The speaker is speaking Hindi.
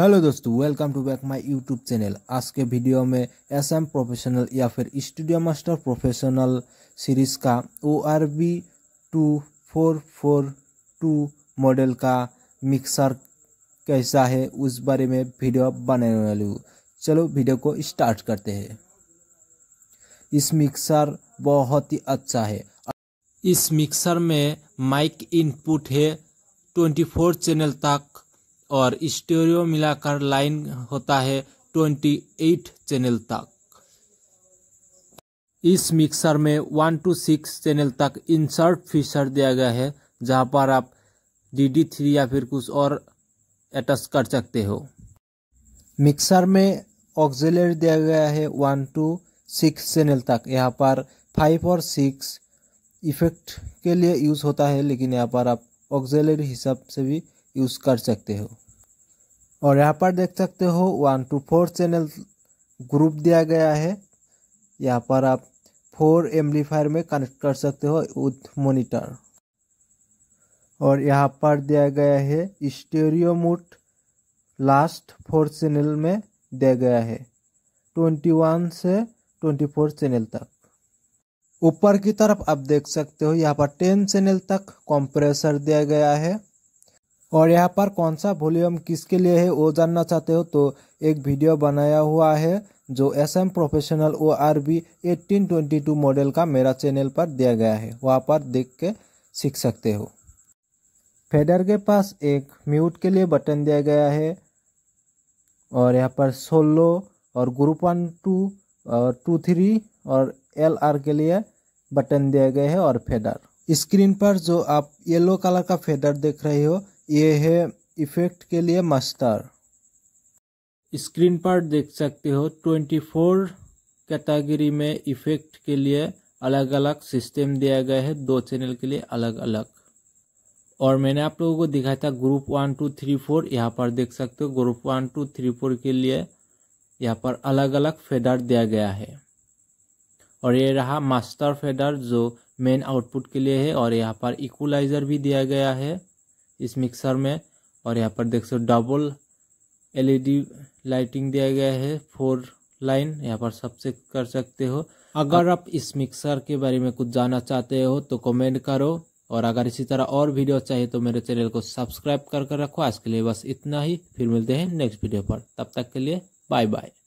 हेलो दोस्तों welcome to back my YouTube channel आज के वीडियो में एस एम प्रोफेशनल या फिर स्टूडियो मास्टर प्रोफेशनल सीरीज का O R B two four four two model का मिक्सर कैसा है उस बारे में वीडियो बनाने वाली हूँ चलो वीडियो को स्टार्ट करते हैं इस मिक्सर बहुत ही अच्छा है इस मिक्सर में माइक इनपुट है ट्वेंटी चैनल तक और स्टेरियो मिलाकर लाइन होता है ट्वेंटी एट चैनल तक इस मिक्सर में वन टू सिक्स चैनल तक इंसर्ट फीचर दिया गया है जहां पर आप डी डी थ्री या फिर कुछ और अटैच कर सकते हो मिक्सर में ऑक्जिलरी दिया गया है वन टू सिक्स चैनल तक यहां पर फाइव और सिक्स इफेक्ट के लिए यूज़ होता है लेकिन यहाँ पर आप ऑक्जिलरी हिसाब से भी यूज़ कर सकते हो और यहाँ पर देख सकते हो one two four channel group दिया गया है यहाँ पर आप फोर एम्पलीफायर में कनेक्ट कर सकते हो विथ मोनिटर और यहाँ पर दिया गया है stereo mode last four channel में दिया गया है ट्वेंटी वन से ट्वेंटी फोर चैनल तक ऊपर की तरफ आप देख सकते हो यहाँ पर टेन चैनल तक कंप्रेसर दिया गया है और यहाँ पर कौन सा वॉल्यूम किसके लिए है वो जानना चाहते हो तो एक वीडियो बनाया हुआ है जो S M professional O R B eighteen twenty two model का मेरा चैनल पर दिया गया है वहाँ पर देख के सीख सकते हो फेडर के पास एक म्यूट के लिए बटन दिया गया है और यहाँ पर सोलो और ग्रुप वन टू और टू थ्री और एल आर के लिए बटन दिया गया है और फेडर स्क्रीन पर जो आप येलो कलर का फेडर देख रहे हो ये है इफेक्ट के लिए मास्टर स्क्रीन पर देख सकते हो 24 कैटेगरी में इफेक्ट के लिए अलग अलग सिस्टम दिया गया है दो चैनल के लिए अलग अलग और मैंने आप लोगों को दिखाया था group one two three four यहाँ पर देख सकते हो group one two three four के लिए यहाँ पर अलग अलग फेडर दिया गया है और ये रहा मास्टर फेडर जो मेन आउटपुट के लिए है और यहाँ पर इक्वलाइजर भी दिया गया है इस मिक्सर में और यहाँ पर देख सकते डबल एलईडी लाइटिंग दिया गया है फोर लाइन यहाँ पर सबसे कर सकते हो अगर आप इस मिक्सर के बारे में कुछ जानना चाहते हो तो कमेंट करो और अगर इसी तरह और वीडियो चाहिए तो मेरे चैनल को सब्सक्राइब करके कर रखो आज के लिए बस इतना ही फिर मिलते हैं नेक्स्ट वीडियो पर तब तक के लिए बाय बाय